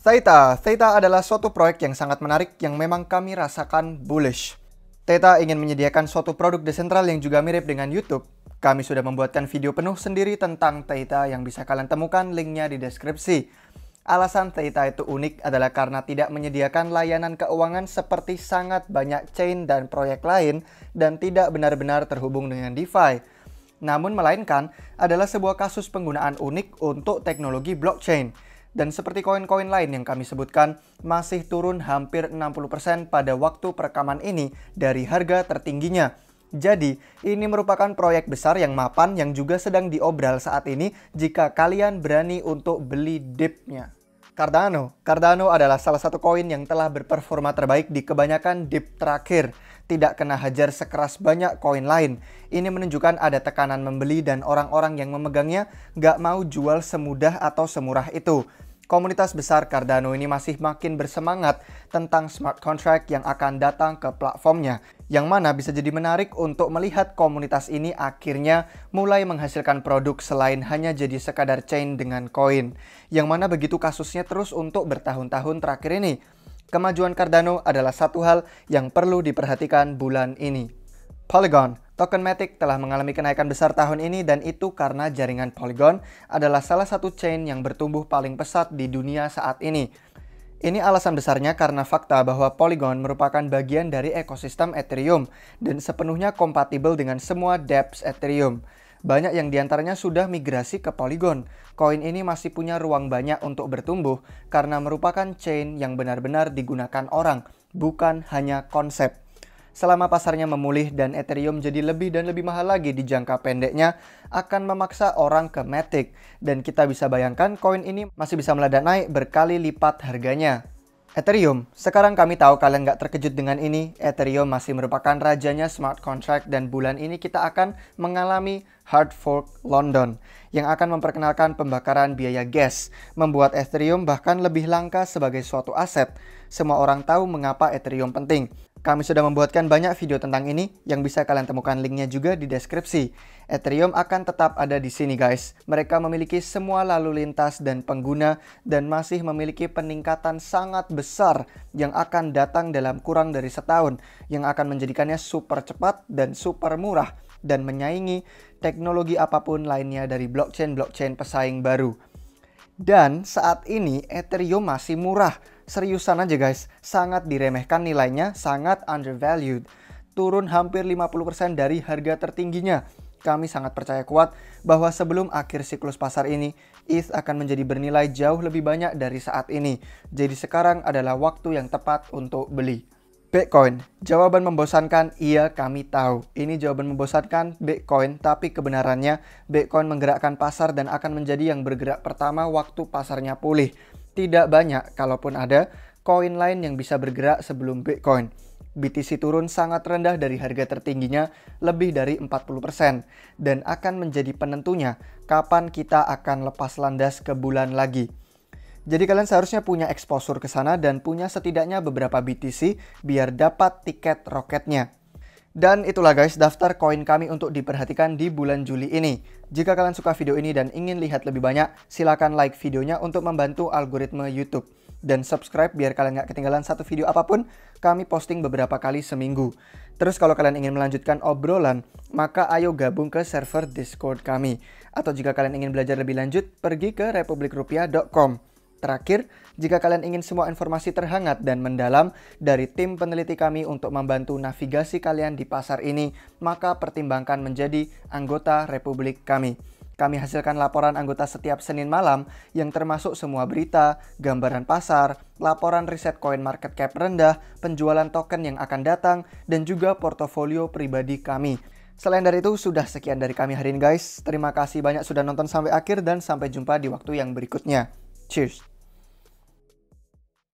Theta. Theta adalah suatu proyek yang sangat menarik yang memang kami rasakan bullish. Theta ingin menyediakan suatu produk desentral yang juga mirip dengan YouTube. Kami sudah membuatkan video penuh sendiri tentang Theta yang bisa kalian temukan linknya di deskripsi. Alasan Theta itu unik adalah karena tidak menyediakan layanan keuangan seperti sangat banyak chain dan proyek lain dan tidak benar-benar terhubung dengan DeFi. Namun melainkan adalah sebuah kasus penggunaan unik untuk teknologi blockchain dan seperti koin-koin lain yang kami sebutkan, masih turun hampir 60% pada waktu perekaman ini dari harga tertingginya. Jadi, ini merupakan proyek besar yang mapan yang juga sedang diobral saat ini jika kalian berani untuk beli dipnya. Cardano. Cardano adalah salah satu koin yang telah berperforma terbaik di kebanyakan dip terakhir. Tidak kena hajar sekeras banyak koin lain. Ini menunjukkan ada tekanan membeli dan orang-orang yang memegangnya nggak mau jual semudah atau semurah itu komunitas besar Cardano ini masih makin bersemangat tentang smart contract yang akan datang ke platformnya, yang mana bisa jadi menarik untuk melihat komunitas ini akhirnya mulai menghasilkan produk selain hanya jadi sekadar chain dengan koin, yang mana begitu kasusnya terus untuk bertahun-tahun terakhir ini. Kemajuan Cardano adalah satu hal yang perlu diperhatikan bulan ini. Polygon Token Matic telah mengalami kenaikan besar tahun ini dan itu karena jaringan Polygon adalah salah satu chain yang bertumbuh paling pesat di dunia saat ini. Ini alasan besarnya karena fakta bahwa Polygon merupakan bagian dari ekosistem Ethereum dan sepenuhnya kompatibel dengan semua dApps Ethereum. Banyak yang diantaranya sudah migrasi ke Polygon. Koin ini masih punya ruang banyak untuk bertumbuh karena merupakan chain yang benar-benar digunakan orang, bukan hanya konsep selama pasarnya memulih dan Ethereum jadi lebih dan lebih mahal lagi di jangka pendeknya akan memaksa orang ke Matic. Dan kita bisa bayangkan koin ini masih bisa meledak naik berkali lipat harganya. Ethereum, sekarang kami tahu kalian nggak terkejut dengan ini. Ethereum masih merupakan rajanya smart contract dan bulan ini kita akan mengalami hard fork London yang akan memperkenalkan pembakaran biaya gas, membuat Ethereum bahkan lebih langka sebagai suatu aset. Semua orang tahu mengapa Ethereum penting. Kami sudah membuatkan banyak video tentang ini yang bisa kalian temukan linknya juga di deskripsi. Ethereum akan tetap ada di sini guys. Mereka memiliki semua lalu lintas dan pengguna dan masih memiliki peningkatan sangat besar yang akan datang dalam kurang dari setahun yang akan menjadikannya super cepat dan super murah dan menyaingi teknologi apapun lainnya dari blockchain-blockchain pesaing baru. Dan saat ini Ethereum masih murah. Seriusan aja guys, sangat diremehkan nilainya, sangat undervalued. Turun hampir 50% dari harga tertingginya. Kami sangat percaya kuat bahwa sebelum akhir siklus pasar ini, ETH akan menjadi bernilai jauh lebih banyak dari saat ini. Jadi sekarang adalah waktu yang tepat untuk beli. Bitcoin. Jawaban membosankan, iya kami tahu. Ini jawaban membosankan Bitcoin, tapi kebenarannya Bitcoin menggerakkan pasar dan akan menjadi yang bergerak pertama waktu pasarnya pulih. Tidak banyak, kalaupun ada, koin lain yang bisa bergerak sebelum Bitcoin. BTC turun sangat rendah dari harga tertingginya lebih dari 40% dan akan menjadi penentunya kapan kita akan lepas landas ke bulan lagi. Jadi kalian seharusnya punya exposure ke sana dan punya setidaknya beberapa BTC biar dapat tiket roketnya. Dan itulah guys daftar koin kami untuk diperhatikan di bulan Juli ini. Jika kalian suka video ini dan ingin lihat lebih banyak, silakan like videonya untuk membantu algoritma YouTube. Dan subscribe biar kalian gak ketinggalan satu video apapun, kami posting beberapa kali seminggu. Terus kalau kalian ingin melanjutkan obrolan, maka ayo gabung ke server Discord kami. Atau jika kalian ingin belajar lebih lanjut, pergi ke republikrupiah.com. Terakhir, jika kalian ingin semua informasi terhangat dan mendalam dari tim peneliti kami untuk membantu navigasi kalian di pasar ini, maka pertimbangkan menjadi anggota Republik kami. Kami hasilkan laporan anggota setiap Senin malam yang termasuk semua berita, gambaran pasar, laporan riset koin market cap rendah, penjualan token yang akan datang, dan juga portofolio pribadi kami. Selain dari itu, sudah sekian dari kami hari ini guys. Terima kasih banyak sudah nonton sampai akhir dan sampai jumpa di waktu yang berikutnya. Cheers!